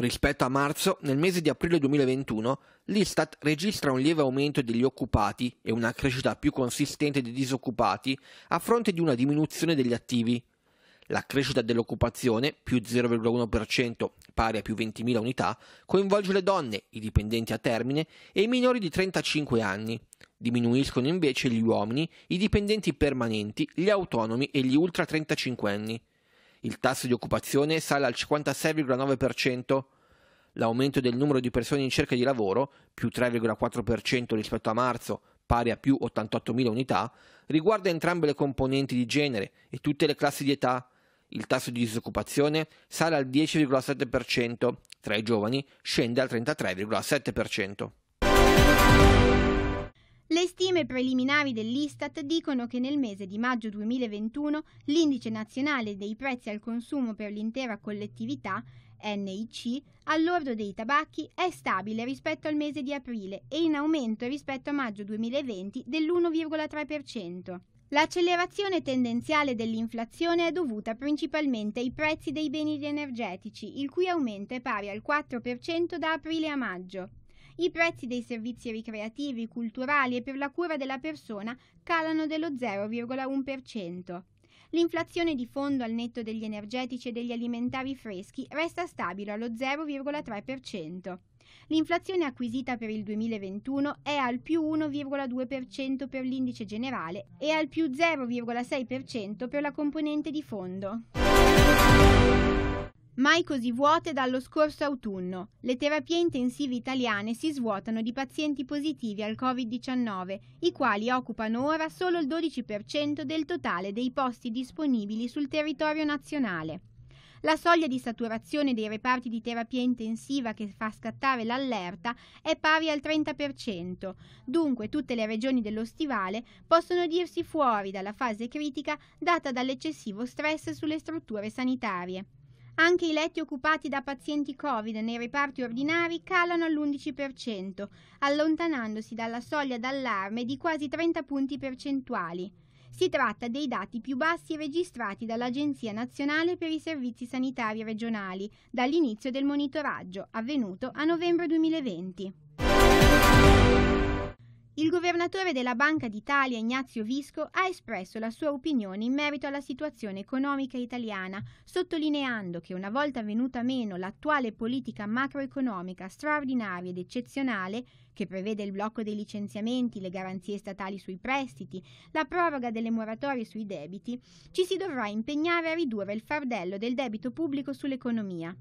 Rispetto a marzo, nel mese di aprile 2021, l'Istat registra un lieve aumento degli occupati e una crescita più consistente dei disoccupati a fronte di una diminuzione degli attivi. La crescita dell'occupazione, più 0,1%, pari a più 20.000 unità, coinvolge le donne, i dipendenti a termine e i minori di 35 anni. Diminuiscono invece gli uomini, i dipendenti permanenti, gli autonomi e gli ultra 35 anni. Il tasso di occupazione sale al 56,9% l'aumento del numero di persone in cerca di lavoro, più 3,4% rispetto a marzo, pari a più 88.000 unità, riguarda entrambe le componenti di genere e tutte le classi di età. Il tasso di disoccupazione sale al 10,7%, tra i giovani scende al 33,7%. Le stime preliminari dell'Istat dicono che nel mese di maggio 2021 l'indice nazionale dei prezzi al consumo per l'intera collettività NIC all'ordo dei tabacchi è stabile rispetto al mese di aprile e in aumento rispetto a maggio 2020 dell'1,3%. L'accelerazione tendenziale dell'inflazione è dovuta principalmente ai prezzi dei beni energetici, il cui aumento è pari al 4% da aprile a maggio. I prezzi dei servizi ricreativi, culturali e per la cura della persona calano dello 0,1%. L'inflazione di fondo al netto degli energetici e degli alimentari freschi resta stabile allo 0,3%. L'inflazione acquisita per il 2021 è al più 1,2% per l'indice generale e al più 0,6% per la componente di fondo mai così vuote dallo scorso autunno. Le terapie intensive italiane si svuotano di pazienti positivi al Covid-19, i quali occupano ora solo il 12% del totale dei posti disponibili sul territorio nazionale. La soglia di saturazione dei reparti di terapia intensiva che fa scattare l'allerta è pari al 30%, dunque tutte le regioni dello stivale possono dirsi fuori dalla fase critica data dall'eccessivo stress sulle strutture sanitarie. Anche i letti occupati da pazienti Covid nei reparti ordinari calano all'11%, allontanandosi dalla soglia d'allarme di quasi 30 punti percentuali. Si tratta dei dati più bassi registrati dall'Agenzia Nazionale per i Servizi Sanitari Regionali dall'inizio del monitoraggio, avvenuto a novembre 2020. Il governatore della Banca d'Italia Ignazio Visco ha espresso la sua opinione in merito alla situazione economica italiana, sottolineando che una volta venuta meno l'attuale politica macroeconomica straordinaria ed eccezionale, che prevede il blocco dei licenziamenti, le garanzie statali sui prestiti, la proroga delle moratorie sui debiti, ci si dovrà impegnare a ridurre il fardello del debito pubblico sull'economia.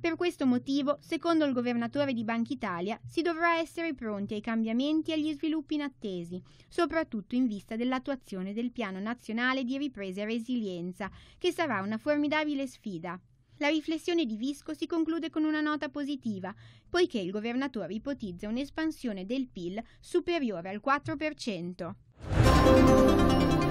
Per questo motivo, secondo il governatore di Banca Italia, si dovrà essere pronti ai cambiamenti e agli sviluppi inattesi, soprattutto in vista dell'attuazione del Piano Nazionale di Ripresa e Resilienza, che sarà una formidabile sfida. La riflessione di Visco si conclude con una nota positiva, poiché il governatore ipotizza un'espansione del PIL superiore al 4%.